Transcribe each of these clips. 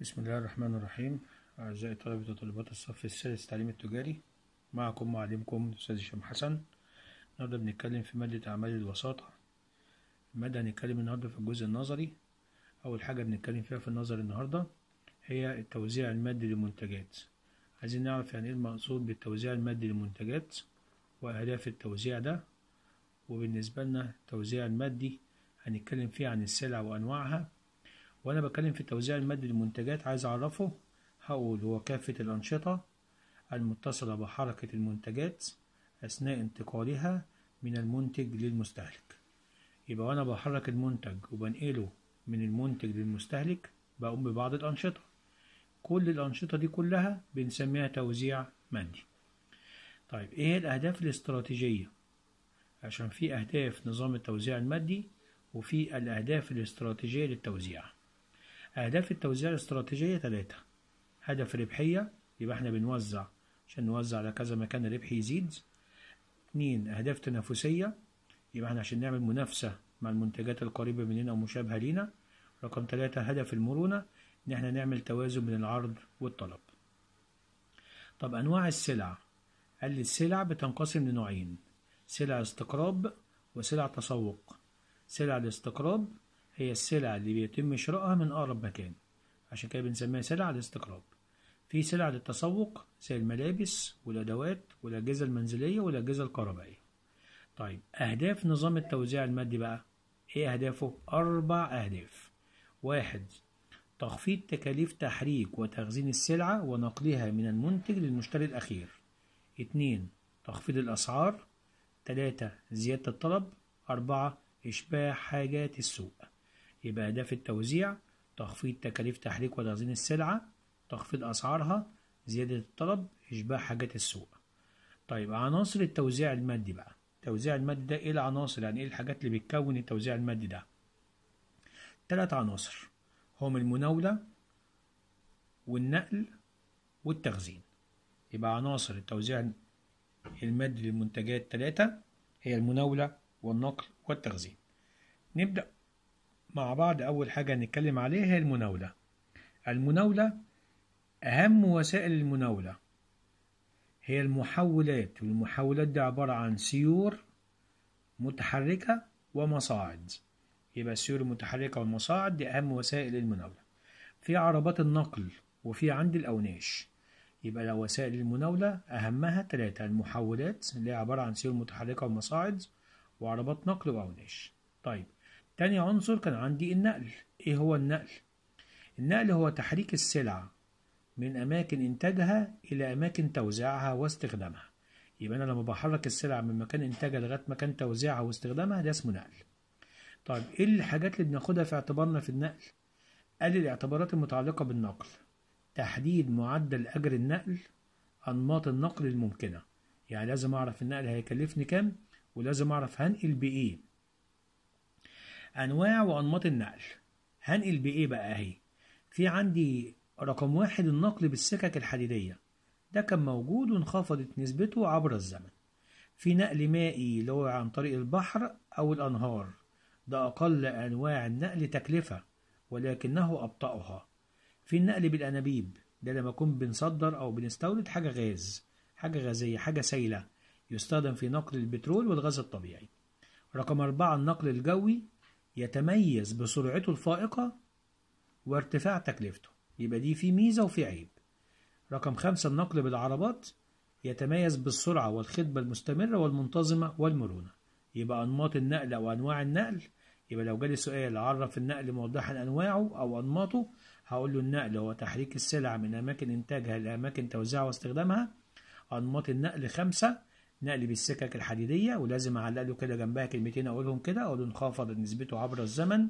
بسم الله الرحمن الرحيم أعزائي طلبة وطالبات الصف السادس التعليم التجاري معكم معلمكم الأستاذ هشام حسن النهاردة بنتكلم في مادة أعمال الوساطة المادة هنتكلم النهاردة في الجزء النظري أول حاجة بنتكلم فيها في النظر النهاردة هي التوزيع المادي للمنتجات عايزين نعرف يعني إيه المقصود بالتوزيع المادي للمنتجات وأهداف التوزيع ده وبالنسبة لنا التوزيع المادي هنتكلم فيه عن السلع وأنواعها وأنا بتكلم في التوزيع المادي للمنتجات عايز أعرفه هقول هو كافة الأنشطة المتصلة بحركة المنتجات أثناء انتقالها من المنتج للمستهلك يبقى وأنا بحرك المنتج وبنقله من المنتج للمستهلك بقوم ببعض الأنشطة كل الأنشطة دي كلها بنسميها توزيع مادي طيب إيه الأهداف الاستراتيجية عشان في أهداف نظام التوزيع المادي وفي الأهداف الاستراتيجية للتوزيع أهداف التوزيع الاستراتيجية تلاتة هدف ربحية يبقى احنا بنوزع عشان نوزع على كذا مكان الربح يزيد اتنين أهداف تنافسية يبقى احنا عشان نعمل منافسة مع المنتجات القريبة مننا أو مشابهة لينا رقم تلاتة هدف المرونة إن احنا نعمل توازن بين العرض والطلب طب أنواع السلع قال لي السلع بتنقسم لنوعين سلع استقراب وسلع تسوق سلع الاستقراب هي السلع اللي بيتم شرائها من أقرب مكان عشان كده بنسميها سلع الاستقراض في سلع للتسوق زي الملابس والأدوات والأجهزة المنزلية والأجهزة الكهربائية طيب أهداف نظام التوزيع المادي بقى إيه أهدافه؟ أربع أهداف واحد تخفيض تكاليف تحريك وتخزين السلعة ونقلها من المنتج للمشتري الأخير اتنين تخفيض الأسعار تلاتة زيادة الطلب أربعة إشباع حاجات السوق يبقى أهداف التوزيع تخفيض تكاليف تحريك وتخزين السلعة تخفيض أسعارها زيادة الطلب إشباع حاجات السوق طيب عناصر التوزيع المادي بقى التوزيع المادي ده إيه العناصر يعني إيه الحاجات اللي بتكون التوزيع المادي ده تلات عناصر هم المناولة والنقل والتخزين يبقى عناصر التوزيع المادي للمنتجات تلاتة هي المناولة والنقل والتخزين نبدأ مع بعض أول حاجة هنتكلم عليها هي المناولة المناولة أهم وسائل المناولة هي المحولات والمحولات دي عبارة عن سيور متحركة ومصاعد يبقى السيور المتحركة والمصاعد دي أهم وسائل المناولة في عربات النقل وفي عند الأوناش يبقى لو وسائل المناولة أهمها تلاتة المحولات اللي هي عبارة عن سيور متحركة ومصاعد وعربات نقل وأوناش طيب تاني عنصر كان عندي النقل إيه هو النقل؟ النقل هو تحريك السلع من أماكن إنتاجها إلى أماكن توزيعها واستخدامها يبقى أنا لما بحرك السلع من مكان إنتاجها لغاية مكان توزيعها واستخدامها ده اسمه نقل طيب إيه الحاجات اللي بناخدها في اعتبارنا في النقل؟ قال الاعتبارات المتعلقة بالنقل تحديد معدل أجر النقل أنماط النقل الممكنة يعني لازم أعرف النقل هيكلفني كام ولازم أعرف هنقل بإيه أنواع وأنماط النقل هنقل بإيه بقى أهي في عندي رقم واحد النقل بالسكك الحديدية ده كان موجود وانخفضت نسبته عبر الزمن في نقل مائي اللي هو عن طريق البحر أو الأنهار ده أقل أنواع النقل تكلفة ولكنه أبطأها في النقل بالأنابيب ده لما يكون بنصدر أو بنستورد حاجة غاز حاجة غازية حاجة سائلة يستخدم في نقل البترول والغاز الطبيعي رقم أربعة النقل الجوي يتميز بسرعته الفائقة وارتفاع تكلفته يبقى دي في ميزة وفي عيب رقم خمسة النقل بالعربات يتميز بالسرعة والخدمة المستمرة والمنتظمة والمرونة يبقى أنماط النقل أو أنواع النقل يبقى لو جالي سؤال عرف النقل موضحا أنواعه أو أنماطه هقول له النقل هو تحريك السلع من أماكن إنتاجها لأماكن توزيعها واستخدامها أنماط النقل خمسة نقلب السكك الحديدية ولازم أعلق له كده جنبها كلمتين أقولهم كده أقول انخفضت نسبته عبر الزمن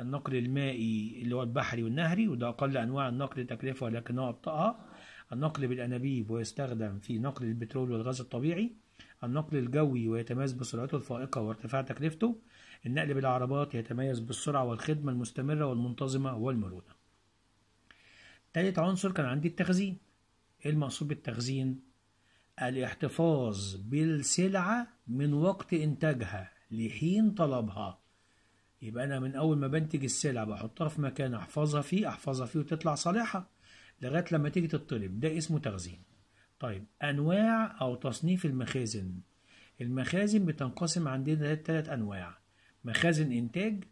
النقل المائي اللي هو البحري والنهري وده أقل أنواع النقل تكلفة ولكنه أبطأها النقل بالأنابيب ويستخدم في نقل البترول والغاز الطبيعي النقل الجوي ويتميز بسرعته الفائقة وارتفاع تكلفته النقل بالعربات يتميز بالسرعة والخدمة المستمرة والمنتظمة والمرونة تالت عنصر كان عندي التخزين ايه المقصود بالتخزين الاحتفاظ بالسلعة من وقت إنتاجها لحين طلبها يبقى أنا من أول ما بنتج السلعة بحطها في مكان أحفظها فيه أحفظها فيه وتطلع صالحة لغاية لما تيجي تطلب ده اسمه تخزين طيب أنواع أو تصنيف المخازن المخازن بتنقسم عندنا ثلاث أنواع مخازن إنتاج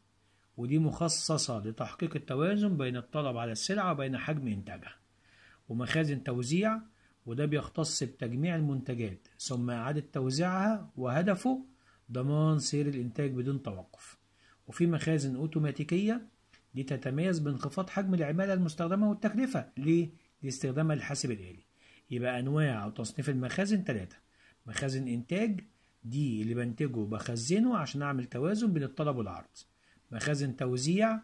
ودي مخصصة لتحقيق التوازن بين الطلب على السلعة وبين حجم إنتاجها ومخازن توزيع وده بيختص بتجميع المنتجات ثم إعادة توزيعها وهدفه ضمان سير الإنتاج بدون توقف وفي مخازن أوتوماتيكية دي تتميز بانخفاض حجم العمالة المستخدمة والتكلفة ليه؟ لاستخدامها للحاسب الآلي يبقى أنواع أو تصنيف المخازن ثلاثة مخازن إنتاج دي اللي بنتجه وبخزنه عشان أعمل توازن بين الطلب والعرض مخازن توزيع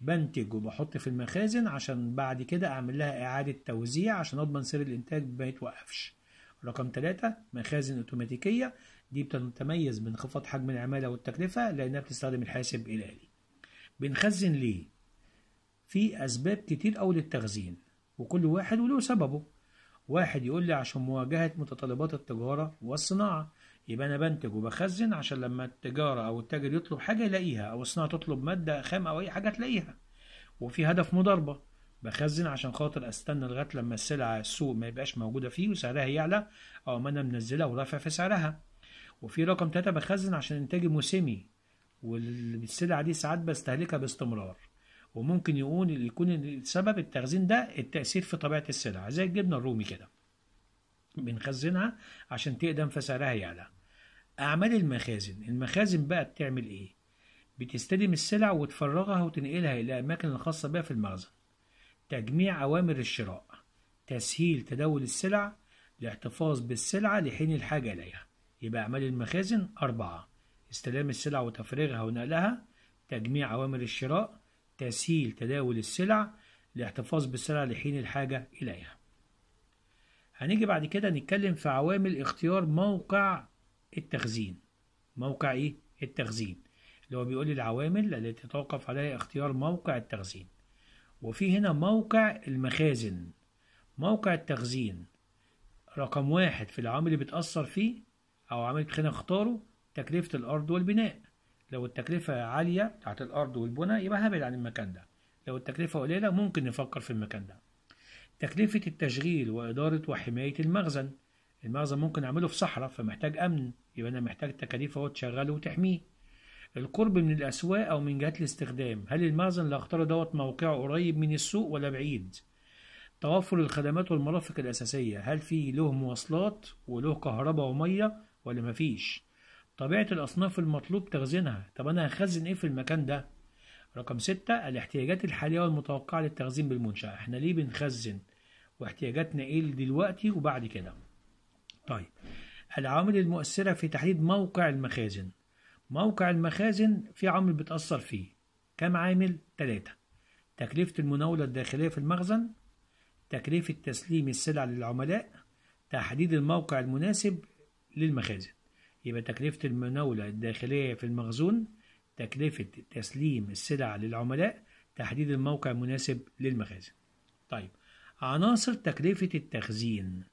بنتج وبحط في المخازن عشان بعد كده أعمل لها إعادة توزيع عشان أضمن سير الإنتاج ما يتوقفش رقم ثلاثة مخازن أوتوماتيكية دي بتتميز بانخفاض حجم العمالة والتكلفة لأنها بتستخدم الحاسب الآلي بنخزن ليه؟ في أسباب كتير قوي للتخزين وكل واحد وله سببه واحد يقول لي عشان مواجهة متطلبات التجارة والصناعة يبقى انا بنتج وبخزن عشان لما التجاره او التاجر يطلب حاجه يلاقيها او الصناعه تطلب ماده خام او اي حاجه تلاقيها وفي هدف مضاربه بخزن عشان خاطر استنى لغايه لما السلعه السوق ما يبقاش موجوده فيه وسعرها يعلى او ما انا منزلها ورافع في سعرها وفي رقم تلاته بخزن عشان انتاجي موسمي والسلعه دي ساعات بستهلكها باستمرار وممكن يكون يكون سبب التخزين ده التأثير في طبيعة السلعة زي الجبنة الرومي كده بنخزنها عشان تقدم فسعرها يعلى أعمال المخازن المخازن بقى بتعمل إيه؟ بتستلم السلع وتفرغها وتنقلها إلى الأماكن الخاصة بها في المخزن تجميع أوامر الشراء تسهيل تداول السلع الاحتفاظ بالسلعة لحين الحاجة إليها يبقى أعمال المخازن أربعة استلام السلع وتفريغها ونقلها تجميع أوامر الشراء تسهيل تداول السلع الاحتفاظ بالسلع لحين الحاجة إليها هنيجي بعد كده نتكلم في عوامل اختيار موقع التخزين موقع إيه؟ التخزين اللي هو بيقول لي العوامل التي توقف عليها اختيار موقع التخزين وفي هنا موقع المخازن موقع التخزين رقم واحد في العامل اللي بتأثر فيه أو عامل خلينا اختاره تكلفة الأرض والبناء لو التكلفة عالية بتاعت الأرض والبناء يبقى هبعد عن المكان ده لو التكلفة قليلة ممكن نفكر في المكان ده تكلفة التشغيل وإدارة وحماية المخزن المخزن ممكن أعمله في صحراء فمحتاج أمن يبقى أنا محتاج تكاليف أهو تشغله وتحميه القرب من الأسواق أو من جهات الاستخدام هل المخزن اللي أختاره دوت موقعه قريب من السوق ولا بعيد توفر الخدمات والمرافق الأساسية هل في له مواصلات وله كهرباء ومية ولا مفيش طبيعة الأصناف المطلوب تخزينها طب أنا هخزن إيه في المكان ده رقم ستة الاحتياجات الحالية والمتوقعة للتخزين بالمنشأة احنا ليه بنخزن واحتياجاتنا ايه دلوقتي وبعد كده طيب العوامل المؤثرة في تحديد موقع المخازن موقع المخازن في عامل بتأثر فيه كم عامل؟ ثلاثة تكلفة المناولة الداخلية في المخزن تكلفة تسليم السلع للعملاء تحديد الموقع المناسب للمخازن يبقى تكلفة المناولة الداخلية في المخزون تكلفة تسليم السلع للعملاء تحديد الموقع المناسب للمخازن طيب عناصر تكلفة التخزين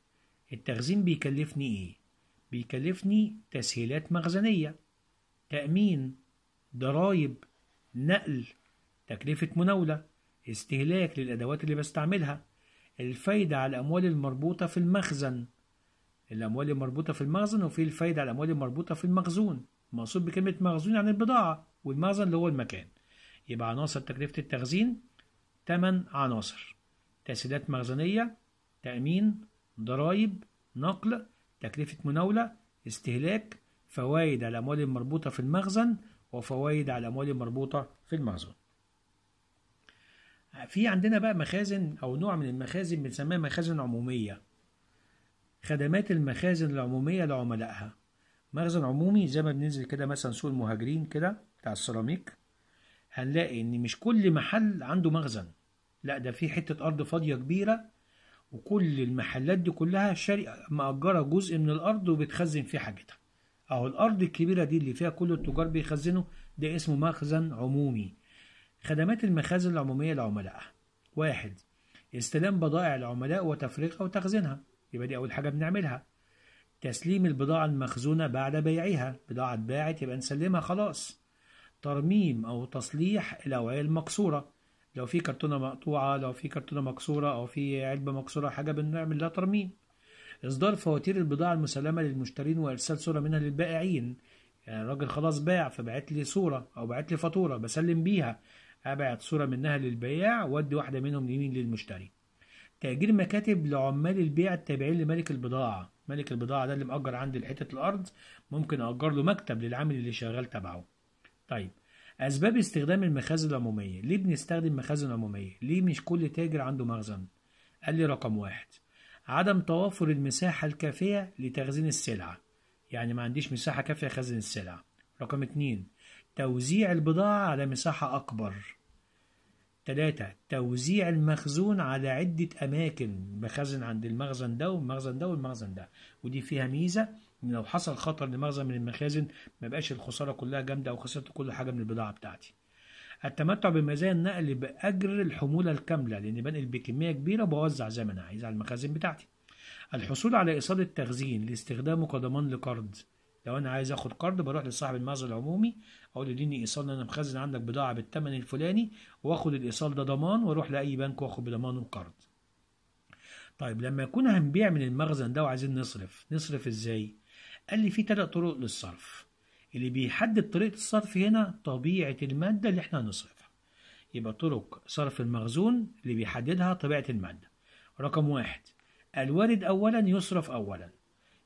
التخزين بيكلفني إيه؟ بيكلفني تسهيلات مخزنية تأمين ضرايب نقل تكلفة مناولة استهلاك للأدوات اللي بستعملها الفايدة على الأموال المربوطة في المخزن الأموال المربوطة في المخزن وفي الفايدة على الأموال المربوطة في المخزون مقصود بكلمة مخزون يعني البضاعة والمخزن اللي هو المكان يبقى عناصر تكلفة التخزين 8 عناصر تسهيلات مخزنية تأمين ضرائب نقل تكلفة مناولة استهلاك فوائد على الأموال المربوطة في المخزن وفوائد على الأموال المربوطة في المخزن في عندنا بقى مخازن أو نوع من المخازن بنسميها مخازن عمومية خدمات المخازن العمومية لعملائها مخزن عمومي زي ما بننزل كده مثلا سوق المهاجرين كده بتاع السيراميك هنلاقي ان مش كل محل عنده مخزن لا ده في حتة أرض فاضية كبيرة وكل المحلات دي كلها شاري مأجرة جزء من الأرض وبتخزن فيه حاجتها أهو الأرض الكبيرة دي اللي فيها كل التجار بيخزنوا ده اسمه مخزن عمومي خدمات المخازن العمومية لعملائها واحد استلام بضائع العملاء وتفريقها وتخزينها يبقى دي أول حاجة بنعملها تسليم البضاعة المخزونة بعد بيعها بضاعة اتباعت يبقى نسلمها خلاص ترميم أو تصليح الأوعية المكسورة لو في كرتونة مقطوعة لو في كرتونة مكسورة أو في علبة مكسورة حاجة بنعمل لها ترميم إصدار فواتير البضاعة المسلمة للمشترين وإرسال صورة منها للبائعين يعني الراجل خلاص باع فبعت لي صورة أو بعت لي فاتورة بسلم بيها أبعت صورة منها للبياع وأدي واحدة منهم لمين للمشتري تأجير مكاتب لعمال البيع التابعين لملك البضاعة ملك البضاعة ده اللي مأجر عندي حتة الأرض ممكن أأجر له مكتب للعامل اللي شغال تبعه طيب أسباب استخدام المخازن العمومية ليه بنستخدم مخازن عمومية؟ ليه مش كل تاجر عنده مخزن؟ قال لي رقم واحد عدم توافر المساحة الكافية لتخزين السلعة يعني ما عنديش مساحة كافية أخزن السلعة رقم اتنين توزيع البضاعة على مساحة أكبر تلاتة توزيع المخزون على عدة أماكن بخزن عند المخزن ده والمخزن ده والمخزن ده ودي فيها ميزة ان لو حصل خطر لمخزن من المخازن ما بقاش الخساره كلها جامده او خسرت كل حاجه من البضاعه بتاعتي التمتع بمزايا النقل باجر الحموله الكامله لان بنقل بكميه كبيره بوزع زي ما انا عايز على المخازن بتاعتي الحصول على ايصال التخزين لاستخدامه كضمان لقرض لو انا عايز اخد قرض بروح لصاحب المخزن العمومي اقول له اديني ايصال انا مخزن عندك بضاعه بالثمن الفلاني واخد الايصال ده ضمان واروح لاي بنك واخد بضمانه القرض طيب لما يكون هنبيع من المخزن ده وعايزين نصرف نصرف ازاي قال لي في ثلاث طرق للصرف اللي بيحدد طريقة الصرف هنا طبيعة المادة اللي احنا هنصرفها يبقى طرق صرف المخزون اللي بيحددها طبيعة المادة رقم واحد الوارد أولا يصرف أولا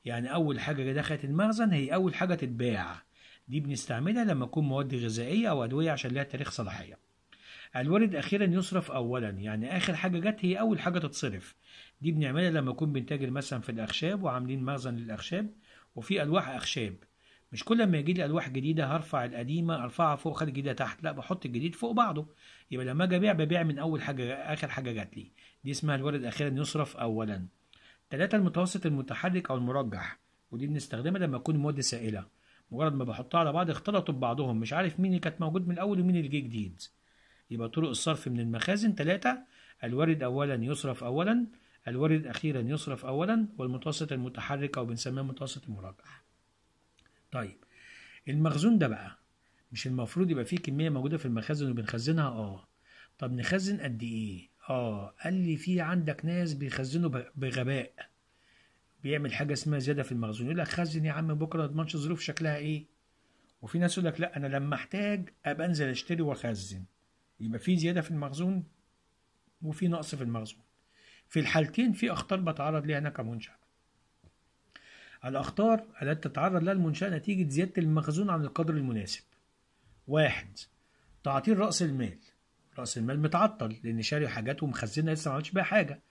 يعني أول حاجة دخلت المخزن هي أول حاجة تتباع دي بنستعملها لما تكون مواد غذائية أو أدوية عشان لها تاريخ صلاحية الوارد أخيرا يصرف أولا يعني آخر حاجة جت هي أول حاجة تتصرف دي بنعملها لما يكون بنتاجر مثلا في الأخشاب وعاملين مخزن للأخشاب وفي ألواح أخشاب مش كل ما يجي لي ألواح جديدة هرفع القديمة أرفعها فوق خلي الجديدة تحت لا بحط الجديد فوق بعضه يبقى لما أجي أبيع ببيع من أول حاجة آخر حاجة جات لي دي اسمها الورد أخيرا يصرف أولا ثلاثة المتوسط المتحرك أو المرجح ودي بنستخدمها لما تكون مواد سائلة مجرد ما بحطها على بعض اختلطوا ببعضهم مش عارف مين اللي كانت موجود من الأول ومين اللي جه جديد يبقى طرق الصرف من المخازن ثلاثة الورد أولا يصرف أولا الوارد أخيرا يصرف أولا والمتوسط المتحرك أو بنسميه متوسط المراجعه طيب المخزون ده بقى مش المفروض يبقى فيه كمية موجودة في المخازن وبنخزنها اه طب نخزن قد ايه اه قال لي في عندك ناس بيخزنوا بغباء بيعمل حاجة اسمها زيادة في المخزون يقول لك خزن يا عم بكرة ما تضمنش ظروف شكلها ايه وفي ناس يقول لك لا انا لما احتاج ابقى انزل اشتري واخزن يبقى في زيادة في المخزون وفي نقص في المخزون في الحالتين في أخطار بتعرض ليها أنا كمنشأ الأخطار التي تتعرض لها المنشأة نتيجة زيادة المخزون عن القدر المناسب واحد تعطيل رأس المال رأس المال متعطل لأن شاري حاجات ومخزنها لسه ما عملش بيها حاجة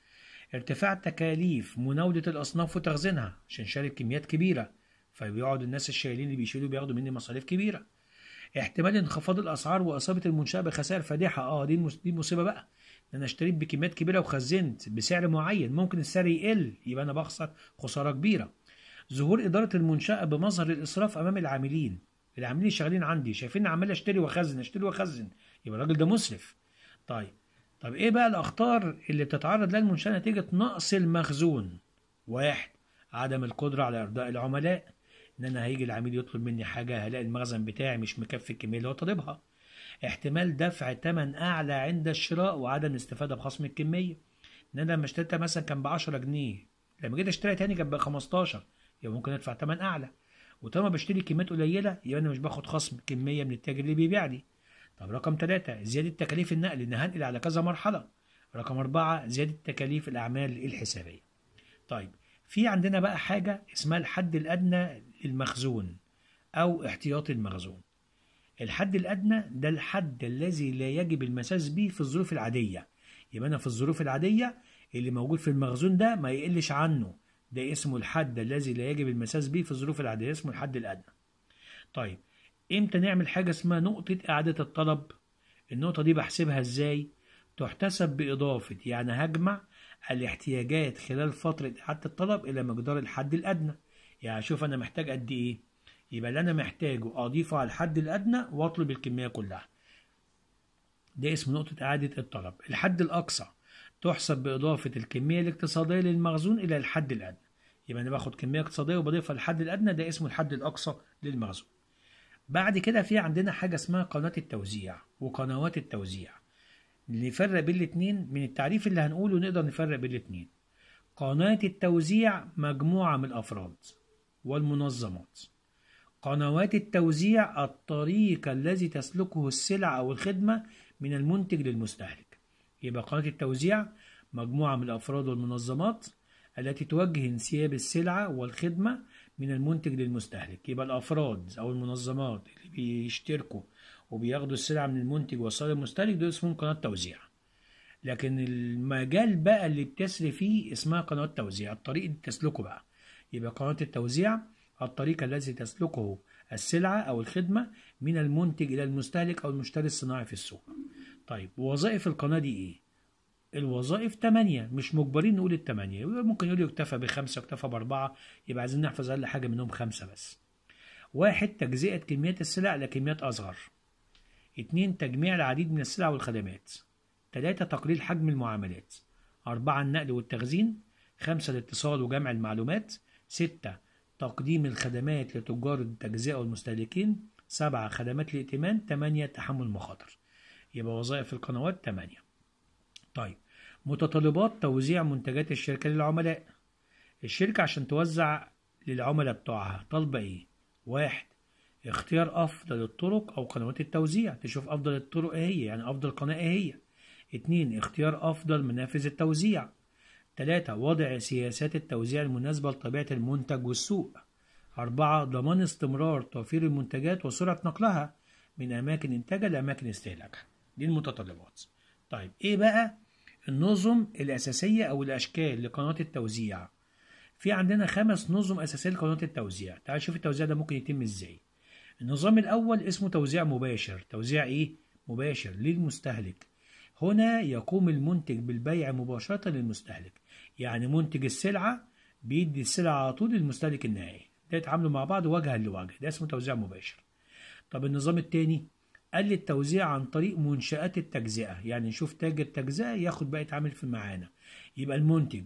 ارتفاع تكاليف مناولة الأصناف وتخزينها عشان شاري كميات كبيرة فبيقعد الناس الشايلين اللي بيشيلوا بياخدوا مني مصاريف كبيرة احتمال انخفاض الأسعار وإصابة المنشأة بخسائر فادحة اه دي دي مصيبة بقى انا اشتريت بكميات كبيره وخزنت بسعر معين ممكن السعر يقل يبقى انا بخسر خساره كبيره ظهور اداره المنشاه بمظهر الاسراف امام العاملين العاملين شغالين عندي شايفين عمال اشتري واخزن اشتري واخزن يبقى الراجل ده مسرف طيب طب ايه بقى الاخطار اللي بتتعرض لها المنشاه نتيجه نقص المخزون واحد عدم القدره على ارضاء العملاء ان انا هيجي العميل يطلب مني حاجه هلاقي المخزن بتاعي مش مكفي الكميه اللي هو طالبها احتمال دفع ثمن اعلى عند الشراء وعدم الاستفاده بخصم الكميه ان انا لما اشتريتها مثلا كان ب 10 جنيه لما جيت اشتريها تاني كان ب 15 يبقى ممكن ادفع ثمن اعلى وطالما بشتري كميات قليله يبقى انا مش باخد خصم كميه من التاجر اللي بيبيع لي طب رقم ثلاثة زيادة تكاليف النقل إن هنقل على كذا مرحلة رقم أربعة زيادة تكاليف الأعمال الحسابية طيب في عندنا بقى حاجة اسمها الحد الأدنى للمخزون أو احتياطي المخزون الحد الأدنى ده الحد الذي لا يجب المساس به في الظروف العادية يبقى أنا في الظروف العادية اللي موجود في المخزون ده ما يقلش عنه ده اسمه الحد الذي لا يجب المساس به في الظروف العادية اسمه الحد الأدنى طيب امتى نعمل حاجة اسمها نقطة إعادة الطلب النقطة دي بحسبها ازاي تحتسب بإضافة يعني هجمع الاحتياجات خلال فترة إعادة الطلب إلى مقدار الحد الأدنى يعني شوف أنا محتاج قد إيه يبقى اللي انا محتاجه اضيفه على الحد الادنى واطلب الكميه كلها ده اسم نقطه اعاده الطلب الحد الاقصى تحسب باضافه الكميه الاقتصاديه للمخزون الى الحد الادنى يبقى انا باخد كميه اقتصاديه وبضيفها للحد الادنى ده اسمه الحد الاقصى للمخزون بعد كده في عندنا حاجه اسمها قناه التوزيع وقنوات التوزيع نفرق بين الاثنين من التعريف اللي هنقوله نقدر نفرق بين الاثنين قناه التوزيع مجموعه من الافراد والمنظمات قنوات التوزيع الطريق الذي تسلكه السلع أو الخدمة من المنتج للمستهلك يبقى قناة التوزيع مجموعة من الأفراد والمنظمات التي توجه انسياب السلعة والخدمة من المنتج للمستهلك يبقى الأفراد أو المنظمات اللي بيشتركوا وبياخدوا السلعة من المنتج ويوصلها للمستهلك دول اسمهم قناة توزيع لكن المجال بقى اللي بتسري فيه اسمها قناة توزيع الطريق اللي تسلكه بقى يبقى قناة التوزيع الطريق الذي تسلكه السلعة أو الخدمة من المنتج إلى المستهلك أو المشتري الصناعي في السوق طيب وظائف القناة دي إيه؟ الوظائف تمانية مش مجبرين نقول الثمانية ممكن يقولوا يكتفى بخمسة يكتفى بأربعة يبقى عايزين نحفظ أقل حاجة منهم خمسة بس واحد تجزئة كميات السلع لكميات أصغر اتنين تجميع العديد من السلع والخدمات تلاتة تقليل حجم المعاملات أربعة النقل والتخزين خمسة الاتصال وجمع المعلومات ستة تقديم الخدمات لتجار التجزئة والمستهلكين سبعة خدمات الائتمان تمانية تحمل مخاطر يبقى وظائف القنوات تمانية طيب متطلبات توزيع منتجات الشركة للعملاء الشركة عشان توزع للعملاء بتوعها طالبة ايه واحد اختيار افضل الطرق او قنوات التوزيع تشوف افضل الطرق ايه هي يعني افضل قناة ايه هي اتنين اختيار افضل منافذ التوزيع 3. وضع سياسات التوزيع المناسبة لطبيعة المنتج والسوق 4. ضمان استمرار توفير المنتجات وسرعة نقلها من أماكن إنتاجها لأماكن استهلاكها دي المتطلبات طيب إيه بقى النظم الأساسية أو الأشكال لقناة التوزيع في عندنا خمس نظم أساسية لقناة التوزيع تعال شوف التوزيع ده ممكن يتم إزاي النظام الأول اسمه توزيع مباشر توزيع إيه؟ مباشر للمستهلك هنا يقوم المنتج بالبيع مباشرة للمستهلك يعني منتج السلعة بيدي السلعة على طول للمستهلك النهائي ده يتعاملوا مع بعض وجها لوجه ده اسمه توزيع مباشر طب النظام التاني قال لي التوزيع عن طريق منشآت التجزئة يعني نشوف تاجر تجزئة ياخد بقى يتعامل في معانا يبقى المنتج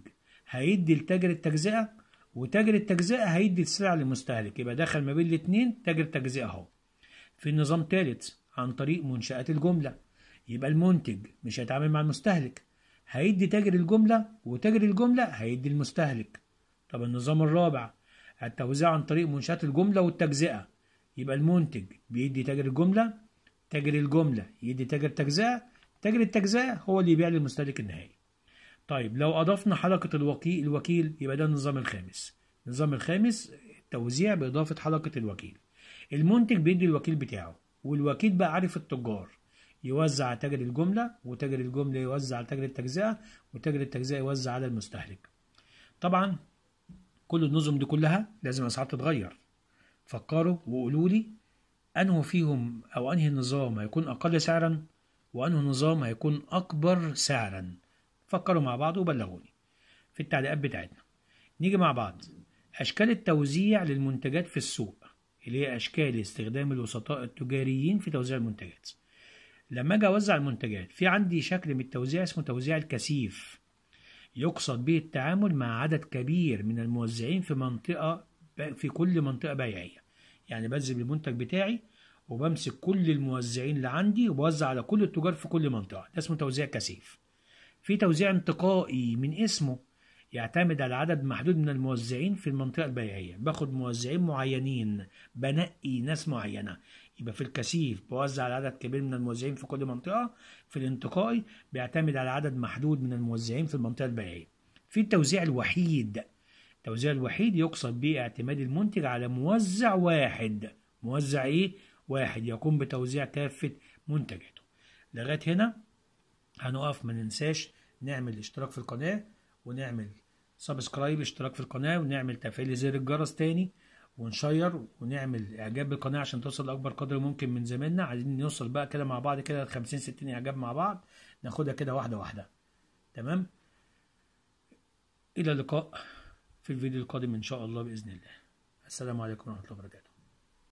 هيدي لتاجر التجزئة وتاجر التجزئة هيدي السلع للمستهلك يبقى دخل ما بين الاتنين تاجر تجزئة اهو في النظام تالت عن طريق منشآت الجملة يبقى المنتج مش هيتعامل مع المستهلك هيدي تاجر الجملة وتاجر الجملة هيدي المستهلك طب النظام الرابع التوزيع عن طريق منشآت الجملة والتجزئة يبقى المنتج بيدي تاجر الجملة تاجر الجملة يدي تاجر تجزئة تاجر التجزئة هو اللي يبيع للمستهلك النهائي طيب لو أضفنا حلقة الوكيل الوكيل يبقى ده النظام الخامس النظام الخامس التوزيع بإضافة حلقة الوكيل المنتج بيدي الوكيل بتاعه والوكيل بقى عارف التجار يوزع على تاجر الجملة وتاجر الجملة يوزع على تاجر التجزئة وتاجر التجزئة يوزع على المستهلك طبعا كل النظم دي كلها لازم الأسعار تتغير فكروا وقولوا لي أنه فيهم أو أنهي نظام هيكون أقل سعرا وأنه نظام هيكون أكبر سعرا فكروا مع بعض وبلغوني في التعليقات بتاعتنا نيجي مع بعض أشكال التوزيع للمنتجات في السوق اللي هي أشكال استخدام الوسطاء التجاريين في توزيع المنتجات لما اجي اوزع المنتجات في عندي شكل من التوزيع اسمه توزيع الكثيف يقصد به التعامل مع عدد كبير من الموزعين في منطقه في كل منطقه بيعيه يعني بنزل المنتج بتاعي وبمسك كل الموزعين اللي عندي وبوزع على كل التجار في كل منطقه ده اسمه توزيع كثيف في توزيع انتقائي من اسمه يعتمد على عدد محدود من الموزعين في المنطقة البيعية باخد موزعين معينين بنقي ناس معينة يبقى في الكثيف بوزع على عدد كبير من الموزعين في كل منطقة في الانتقائي بيعتمد على عدد محدود من الموزعين في المنطقة البيعية في التوزيع الوحيد التوزيع الوحيد يقصد به اعتماد المنتج على موزع واحد موزع ايه واحد يقوم بتوزيع كافة منتجاته لغاية هنا هنقف ما ننساش نعمل اشتراك في القناة ونعمل سبسكرايب اشتراك في القناة ونعمل تفعيل زر الجرس تاني ونشير ونعمل اعجاب بالقناه عشان توصل لاكبر قدر ممكن من زمايلنا عايزين نوصل بقى كده مع بعض كده 50 60 اعجاب مع بعض ناخدها كده واحده واحده تمام الى اللقاء في الفيديو القادم ان شاء الله باذن الله السلام عليكم ورحمه الله وبركاته